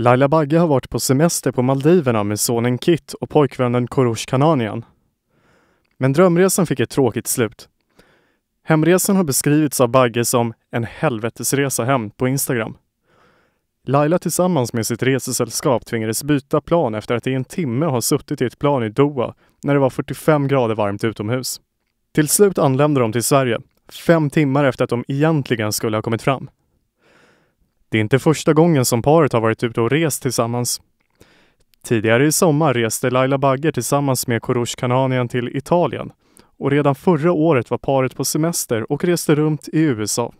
Laila Bagge har varit på semester på Maldiverna med sonen Kit och pojkvännen Korosh Kananian. Men drömresan fick ett tråkigt slut. Hemresan har beskrivits av Bagge som en helvetesresa hem på Instagram. Laila tillsammans med sitt resesällskap tvingades byta plan efter att i en timme ha suttit i ett plan i Doha när det var 45 grader varmt utomhus. Till slut anlände de till Sverige, fem timmar efter att de egentligen skulle ha kommit fram. Det är inte första gången som paret har varit ute och rest tillsammans. Tidigare i sommar reste Laila Bagge tillsammans med Korosh Kananian till Italien och redan förra året var paret på semester och reste runt i USA.